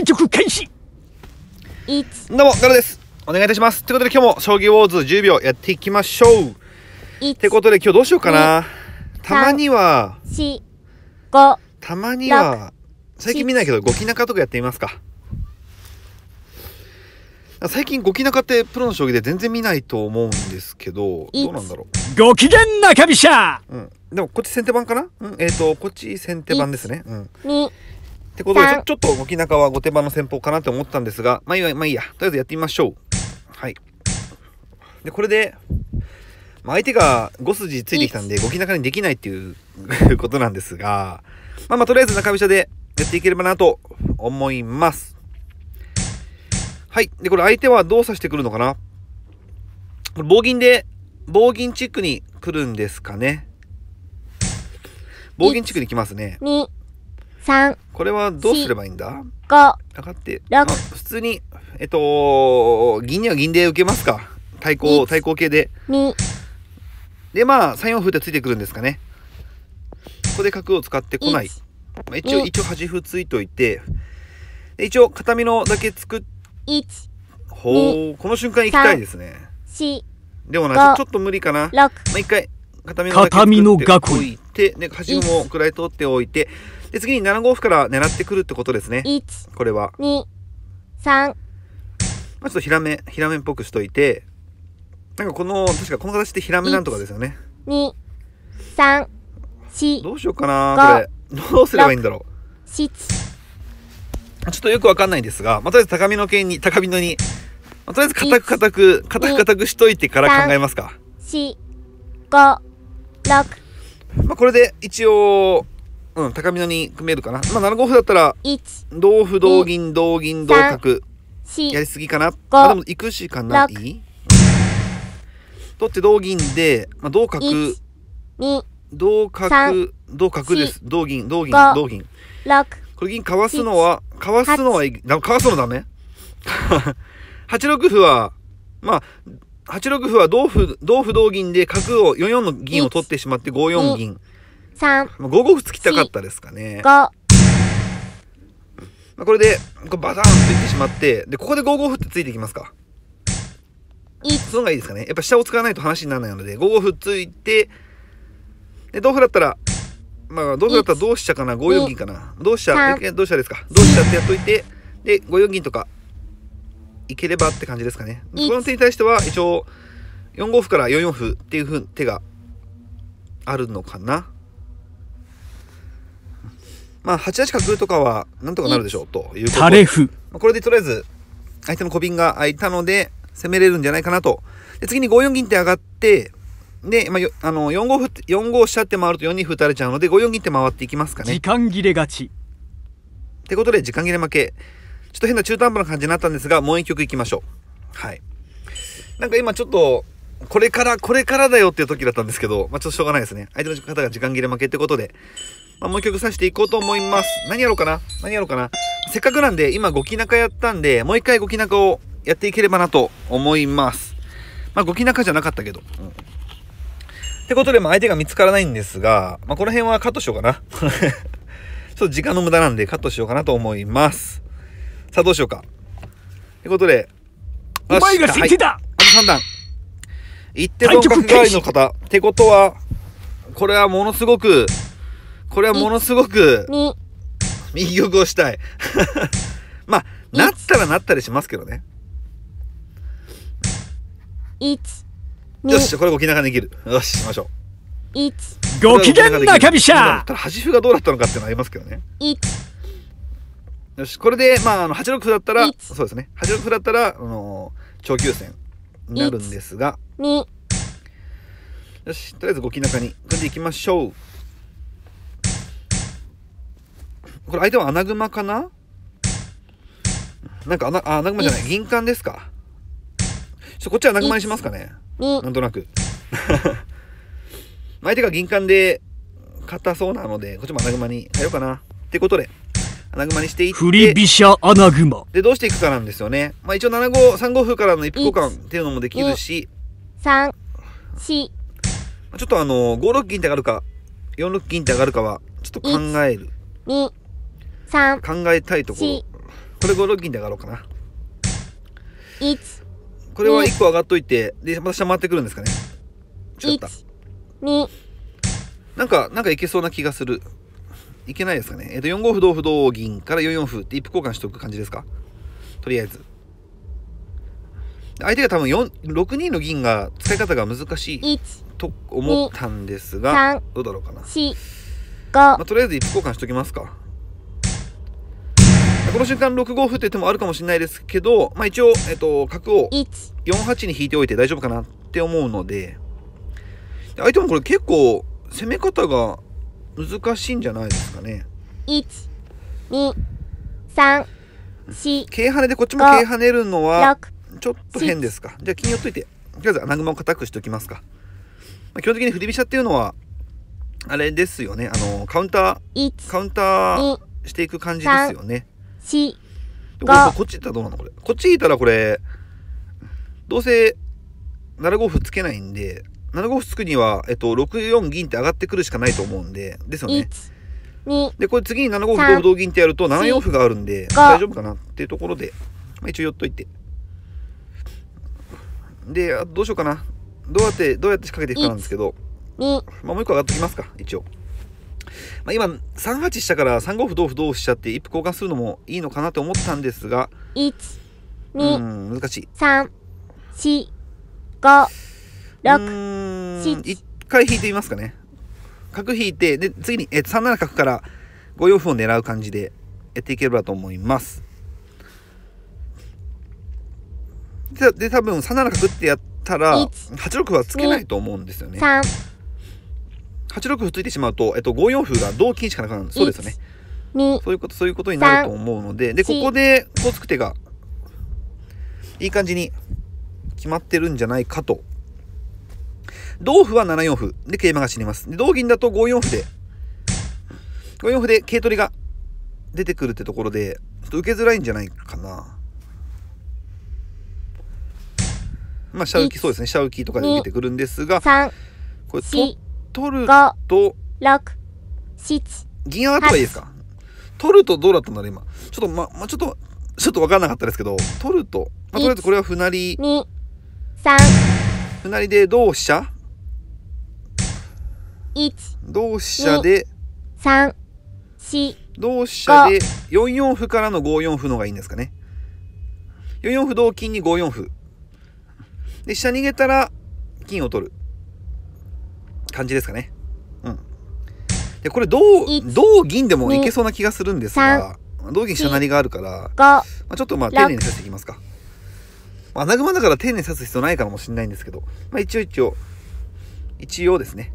対局開始どうも、ガラです。お願いいたします。ということで今日も将棋ウォーズ10秒やっていきましょう。ってことで今日どうしようかな。たまには、たまには、最近見ないけど、ゴキナカとかやってみますか。最近ゴキナカってプロの将棋で全然見ないと思うんですけど、どうなんだろう。ご機嫌中飛車うん。でもこっち先手番かなうん。えっ、ー、と、こっち先手番ですね。うん。ってことでちょ、ちょっと沖縄は後手番の戦法かなと思ったんですが、まあいいや、まあいいや。とりあえずやってみましょう。はい。で、これで、まあ、相手が5筋ついてきたんで、ゴキカにできないっていうことなんですが、まあまあ、とりあえず中飛車でやっていければなと思います。はい。で、これ相手はどう指してくるのかなこれ棒銀で、棒銀チックに来るんですかね。棒銀チックに来ますね。2三。これはどうすればいいんだ五。上がって。六。普通に、えっと、銀には銀で受けますか。対抗、対抗形で。二。で、まあ、3四歩ってついてくるんですかね。ここで角を使ってこない。まあ、一応、一応端歩ついといて、一応、片身のだけ作っ、一。ほう、この瞬間行きたいですね。四。でもな、ちょっと無理かな。六。まあ、一回、片身のだけ作っていて、ね、端も位取っておいて、で、次に7五歩から狙ってくるってことですね。1、これは。2、3。まあ、ちょっとひらめ、ひらめっぽくしといて、なんかこの、確かこの形ってひらめなんとかですよね。2、3、4。どうしようかな、これ。どうすればいいんだろう。7。ちょっとよくわかんないんですが、まあ、とりあえず高みの剣に、高みのに、まあ、とりあえず固く固く、固く固くしといてから考えますか。4、5、6、まあ、これで一応、うん、高見のに組めるかな。まあ、7五歩だったら、同歩、同銀、同銀、同角。やりすぎかな。まあ、でも、行くしかない。取って同銀で、まあ、同角。同角、同角です。同銀、同銀、同銀。これ銀かわすのは、かわすのは、かわすのダメ ?8 六歩は、まあ、8六歩は同歩、同歩同銀で角を4四の銀を取ってしまって5四銀。3。5五歩突きたかったですかね。5。まあ、これで、こバタンといってしまって、で、ここで5五歩ってついていきますか。そのがいいですかね。やっぱ飛車を使わないと話にならないので、5五歩ついて、で、同歩だったら、まあ、同歩だったら同飛車かな、5四銀かな。同飛車、同飛車ですか。同飛車ってやっといて、で、5四銀とかいければって感じですかね。この手に対しては一応4五歩から4四歩っていうふう手があるのかな。まあ8八角とかはなんとかなるでしょうということで。これでとりあえず相手の小瓶が空いたので攻めれるんじゃないかなと。で次に5四銀って上がって、で、まあ、あの4五歩4五飛車って回ると4二歩打たれちゃうので5四銀って回っていきますかね。時間切れ勝ち。ってことで時間切れ負け。ちょっと変な中途半端な感じになったんですが、もう一曲行きましょう。はい。なんか今ちょっと、これから、これからだよっていう時だったんですけど、まあ、ちょっとしょうがないですね。相手の方が時間切れ負けってことで、まあ、もう一曲させていこうと思います。何やろうかな何やろうかなせっかくなんで、今ゴキナカやったんで、もう一回ゴキナカをやっていければなと思います。まあ、ゴキナカじゃなかったけど。うん。ってことで、まあ、相手が見つからないんですが、まあ、この辺はカットしようかな。ちょっと時間の無駄なんでカットしようかなと思います。さあどうしようか。ということで、お前が知ってた、はい、あと3段。一定の角換の方。ってことは、これはものすごく、これはものすごく、右玉をしたい。まあ、なったらなったりしますけどね。1よし、これご機嫌ができる。よし、しましょう。1ご機嫌中た車端歩がどうだったのかってのありますけどね。1よし、これで、まあ、あの、8六歩だったら、そうですね。8六歩だったら、あのー、長級戦になるんですが。よし、とりあえずきな中に組んでいきましょう。これ相手は穴熊かななんか穴、あ、穴熊じゃない、銀冠ですか。ちょ、こっちは穴熊にしますかね。なんとなく。相手が銀冠で、硬そうなので、こっちも穴熊に入ろうかな。ってことで。穴熊にしていって。振り飛車穴熊。で、どうしていくかなんですよね。まあ一応7五、3五歩からの一歩交換っていうのもできるし。3、4。ちょっとあの、5六銀って上がるか、4六銀って上がるかは、ちょっと考える。2、3。考えたいところ。これ5六銀って上がろうかな。これは1個上がっといて、で、また下回ってくるんですかね。違った。2。なんか、なんかいけそうな気がする。いけないですかね。えっ、と、4五歩同歩同銀から4四歩って一歩交換しとく感じですかとりあえず。相手が多分6二の銀が使い方が難しいと思ったんですがどうだろうかな、まあ、とりあえず一歩交換しときますかこの瞬間6五歩って手もあるかもしれないですけど、まあ、一応、えっと、角を4八に引いておいて大丈夫かなって思うので相手もこれ結構攻め方が難しいんじゃないですかね。一、二、三、四。軽跳ねでこっちも軽跳ねるのはちょっと変ですか。じゃあ金寄っといて、とりあえず穴熊を固くしておきますか。まあ、基本的に振り飛車っていうのはあれですよね。あのカウンター、カウンターしていく感じですよね。四。こっち行ったらどうなのこれ。こっち行ったらこれどうせ七五歩つけないんで7五歩突くには、えっと、6四銀って上がってくるしかないと思うんで、ですよね。で、これ次に7五歩同歩同銀ってやると、7四歩があるんで、大丈夫かなっていうところで、まあ、一応寄っといて。で、あどうしようかな。どうやって、どうやって仕掛けていくかなんですけど、まあ、もう一個上がっときますか、一応。まあ、今3八飛車から3五歩同歩同歩しちゃって一歩交換するのもいいのかなと思ったんですが1 2うん難しい3 4 5 6、一回引いてみますかね。角引いて、で、次に、え、3七角から5四歩を狙う感じでやっていければと思います。で、で多分3七角ってやったら、8六歩はつけないと思うんですよね。8六歩ついてしまうと、えっと、5四歩が同金しかなくなるそうですよね。そういうこと、そういうことになると思うので、で、ここで、こうつく手が、いい感じに決まってるんじゃないかと同歩は7四歩で桂馬が死にます。で同銀だと5四歩で、5四歩で桂取りが出てくるってところで、ちょっと受けづらいんじゃないかな。まあ、下浮き、そうですね。下浮きとかで受けてくるんですが、これ、と、取ると、銀上がった方がいいですか取るとどうだったんだろう、今。ちょっと、ま、まあ、ちょっと、ちょっと分からなかったですけど、取ると、まあ、とりあえずこれは歩成り。2、3、隣で同飛車同飛車で3同飛車で4四歩からの5四歩の方がいいんですかね4四歩同金に5四歩で飛車逃げたら金を取る感じですかねうんでこれ同同銀でもいけそうな気がするんですが同銀飛車成りがあるから、まあ、ちょっとまあ丁寧にさしていきますか。穴熊だから丁寧に刺す必要ないかもしれないんですけど、まあ、一応一応、一応ですね。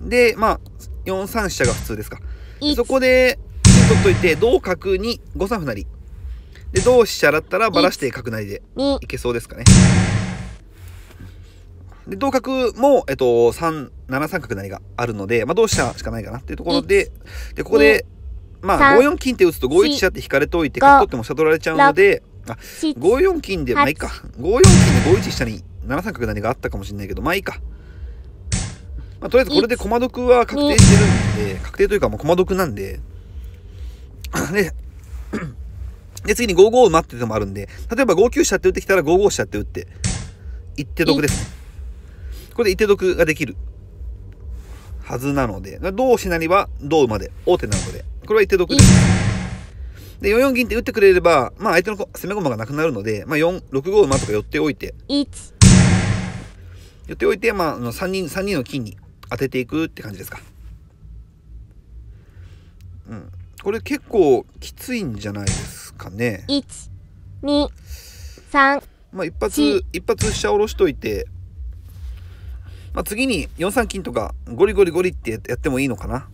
で、まあ、4三飛車が普通ですか。そこで、取っといて、同角に5三歩成。で、同飛車だったらばらして角成でいけそうですかね。で、同角も、えっと、3、7三角成があるので、まあ、同飛車しかないかなっていうところで、で、ここで、まあ、5四金って打つと5一飛車って引かれといて、角取っても飛車取られちゃうので、あ5四金でまあいいか5四金で5一下に7三角成があったかもしれないけどまあいいか、まあ、とりあえずこれで駒得は確定してるんで確定というかもう駒得なんで でで次に5五馬っててもあるんで例えば5九飛車って打ってきたら5五飛車って打って一手得ですこれで一手得ができるはずなので同飛車なりは同馬で王手なのでこれは一手得ですで、4四銀って打ってくれれば、まあ相手の攻め駒がなくなるので、まあ四6五馬とか寄っておいて、寄っておいて、まあ、あの3人、三人の金に当てていくって感じですか。うん。これ結構きついんじゃないですかね。1、2、3、まあ一発、一発飛車下ろしといて、まあ、次に4三金とかゴリゴリゴリってやってもいいのかな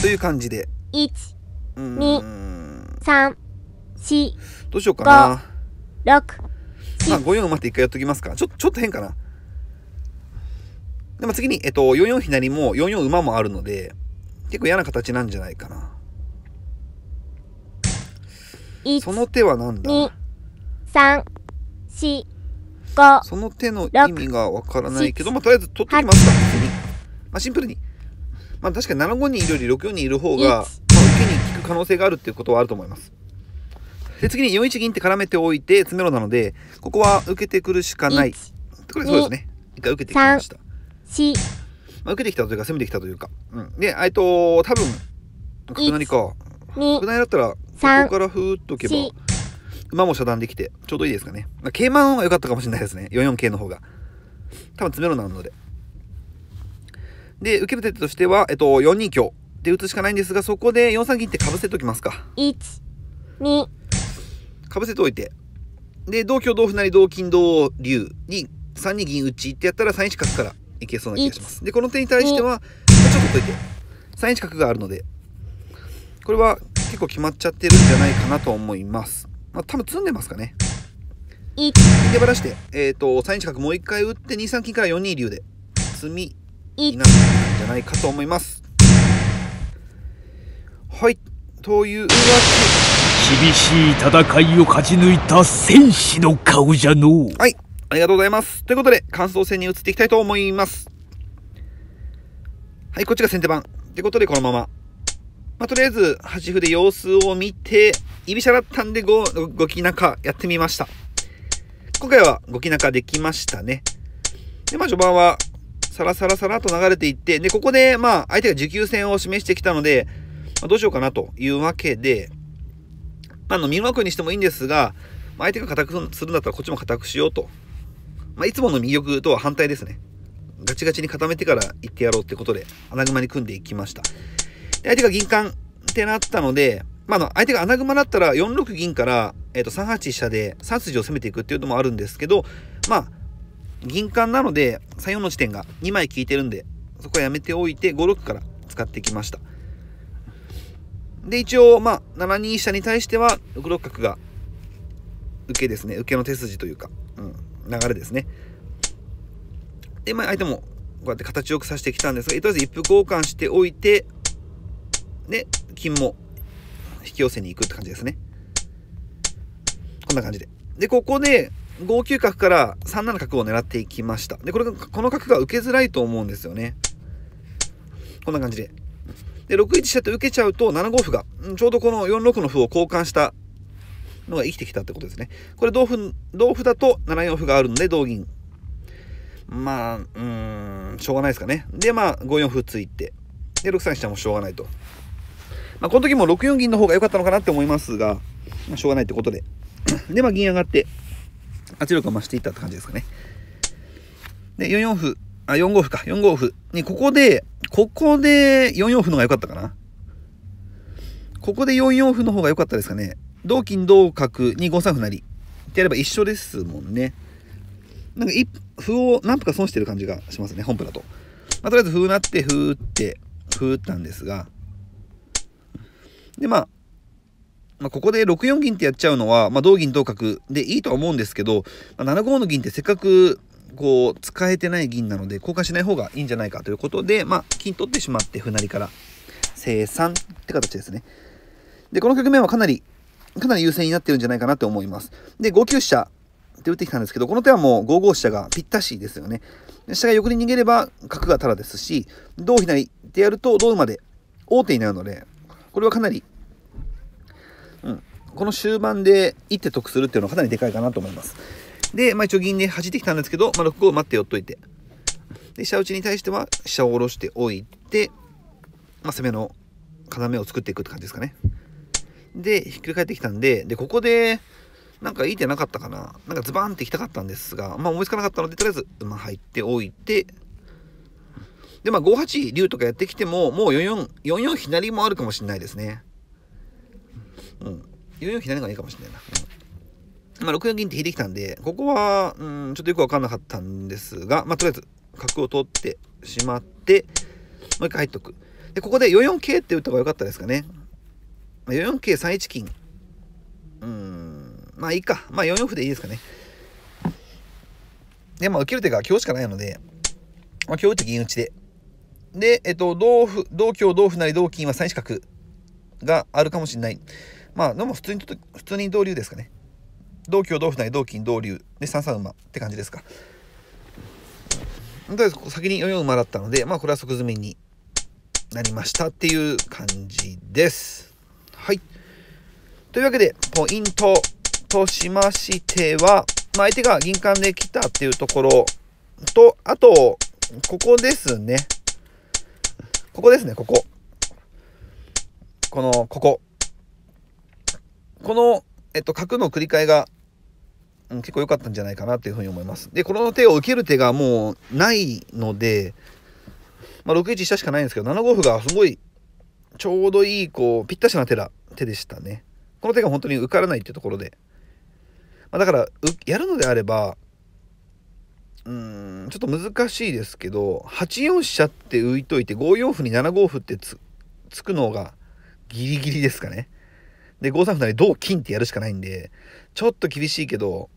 という感じで。1二、三、四、どうしようかな。六。まあ、五四馬って一回やっときますか。ちょ、ちょっと変かな。で、も、次に、えっと、四四ひなりも、四四馬もあるので、結構嫌な形なんじゃないかな。その手はなんだ三。四。五。その手の意味がわからないけど、まあ、とりあえず取っときますか、まあ、シンプルに。まあ、確かに7五にいるより6四にいる方が、く可能性があるっていうことはあると思います。で次に4一銀って絡めておいて詰めろなのでここは受けてくるしかないこれそうですね一回受けてきましたまあ、受けてきたというか攻めてきたというか、うん、でえっと多分角成か角成だったらここからふーっとけば馬も遮断できてちょうどいいですかね、まあ、桂馬の方が良かったかもしれないですね4四桂の方が多分詰めろなのでで受け手としては、えっと、4二香で打つしかないんですがそこで4三銀ってかぶせときますか12かぶせておいてで同香同歩成同金同竜に3二銀打ちってやったら3一角からいけそうな気がしますでこの手に対してはちょっと解いて3一角があるのでこれは結構決まっちゃってるんじゃないかなと思いますまあ多分詰んでますかね手らして、えーと、3一角もう一回打って2三金から4二竜で詰みになったんじゃないかと思います。はいというわけ厳しい戦いを勝ち抜いた戦士の顔じゃのはいありがとうございますということで感想戦に移っていきたいと思いますはいこっちが先手番ってことでこのまままあ、とりあえず、端歩で様子を見て、居飛車だったんでご、ごきなかやってみました。今回はごきなできましたね。で、まあ、序盤は、サラサラサラと流れていって、で、ここで、まあ、相手が持久戦を示してきたので、どうしようかなというわけで、あの、右枠にしてもいいんですが、相手が硬くするんだったらこっちも硬くしようと。まあ、いつもの右翼とは反対ですね。ガチガチに固めてから行ってやろうってことで、穴熊に組んでいきました。で、相手が銀冠ってなったので、まあ、の相手が穴熊だったら4六銀から、えー、と3八飛車で3筋を攻めていくっていうのもあるんですけど、まあ、銀冠なので3四の地点が2枚効いてるんで、そこはやめておいて5六から使ってきました。で、一応、まあ、7二飛車に対しては、6六角が、受けですね。受けの手筋というか、うん、流れですね。で、まあ、相手も、こうやって形よく指してきたんですが、とりあえず一歩交換しておいて、で、金も引き寄せに行くって感じですね。こんな感じで。で、ここで、5九角から3七角を狙っていきました。で、これが、この角が受けづらいと思うんですよね。こんな感じで。で、6一飛車と受けちゃうと、7五歩が、ちょうどこの4六の歩を交換したのが生きてきたってことですね。これ同歩、同歩だと7四歩があるんで同銀。まあ、うーん、しょうがないですかね。で、まあ、5四歩ついて、で、6三飛車もしょうがないと。まあ、この時も6四銀の方が良かったのかなって思いますが、まあ、しょうがないってことで。で、まあ、銀上がって、圧力が増していったって感じですかね。で、4四歩あ、4五歩か、4五歩に、ここで、ここで4四歩のが良かったかな。ここで4四歩の方が良かったですかね。同金同角に5三歩成ってやれば一緒ですもんね。なんか一歩を何とか損してる感じがしますね、本譜だと。まあ、とりあえず歩なって、歩打って、歩打ったんですが。で、まあ、まあ、ここで6四銀ってやっちゃうのは、まあ、同銀同角でいいとは思うんですけど、まあ、7五の銀ってせっかくこう、使えてない銀なので、交換しない方がいいんじゃないかということで、まあ、金取ってしまって、船利から、生産って形ですね。で、この局面はかなり、かなり優勢になってるんじゃないかなと思います。で、5九飛車って打ってきたんですけど、この手はもう5五飛車がぴったしですよね。飛車が横に逃げれば、角がタラですし、同飛成ってやると、同馬で王手になるので、これはかなり、うん、この終盤で一手得するっていうのはかなりでかいかなと思います。で、まあ一応銀で走ってきたんですけど、まあ6五待って寄っといて。で、飛車打ちに対しては飛車を下ろしておいて、まあ攻めの要を作っていくって感じですかね。で、ひっくり返ってきたんで、で、ここで、なんかいい手なかったかな。なんかズバンってきたかったんですが、まあ思いつかなかったので、とりあえず馬入っておいて、で、まあ5八竜とかやってきても、もう4四、4四左もあるかもしれないですね。うん。4四左がいいかもしれないな。うんまあ、6四銀って引いてきたんで、ここは、うん、ちょっとよくわかんなかったんですが、まあ、とりあえず、角を取ってしまって、もう一回入っとく。で、ここで4四桂って打った方が良かったですかね。4四桂3一金。うん、まあいいか。まあ4四歩でいいですかね。で、まあ受ける手が強しかないので、まあ強打って銀打ちで。で、えっと、同歩、同強、同歩なり同金は3一角があるかもしれない。まあ、でも普通に、普通に同流ですかね。同香同歩内同金同竜で3三馬って感じですか。ず先に4四馬だったのでまあこれは即詰めになりましたっていう感じです。はい。というわけでポイントとしましては、まあ、相手が銀冠で来たっていうところとあとここですね。ここですね、ここ。この、ここ。この、えっと、角の繰り替えがうん、結構良かったんじゃないかなというふうに思います。で、この手を受ける手がもうないので、まあ、6一飛車しかないんですけど、7五歩がすごい、ちょうどいい、こう、ぴったしな手だ、手でしたね。この手が本当に受からないっていうところで。まあ、だから、やるのであれば、うーん、ちょっと難しいですけど、8四飛車って浮いといて、5四歩に7五歩ってつ、つくのがギリギリですかね。で、5三歩なり同金ってやるしかないんで、ちょっと厳しいけど、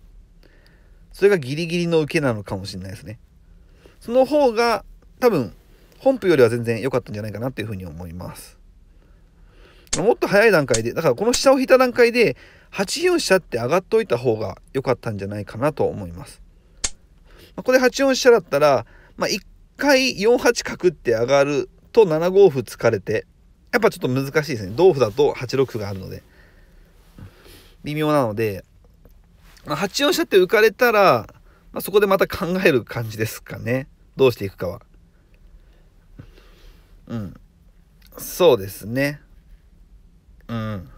それがギリギリの受けなのかもしれないですね。その方が多分本譜よりは全然良かったんじゃないかなっていうふうに思います。もっと早い段階で、だからこの飛車を引いた段階で、8四飛車って上がっといた方が良かったんじゃないかなと思います。まあ、これ8四飛車だったら、まあ、1回4八角って上がると7五歩突かれて、やっぱちょっと難しいですね。同歩だと8六歩があるので。微妙なので、まあ、8四飛車って浮かれたら、まあ、そこでまた考える感じですかね。どうしていくかは。うん。そうですね。うん。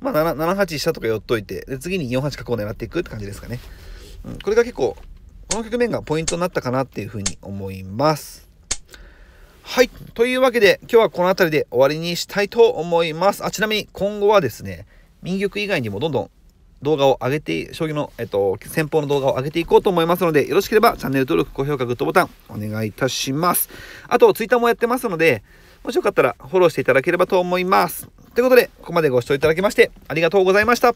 まあ7、7八飛車とか寄っといて、で次に4八角を狙っていくって感じですかね。うん、これが結構、この局面がポイントになったかなっていうふうに思います。はい。というわけで、今日はこの辺りで終わりにしたいと思います。あ、ちなみに今後はですね、右玉以外にもどんどん動画を上げて、将棋の、えっと、先方の動画を上げていこうと思いますので、よろしければチャンネル登録、高評価、グッドボタンお願いいたします。あと、ツイッターもやってますので、もしよかったらフォローしていただければと思います。ということで、ここまでご視聴いただきまして、ありがとうございました。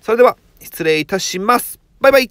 それでは、失礼いたします。バイバイ。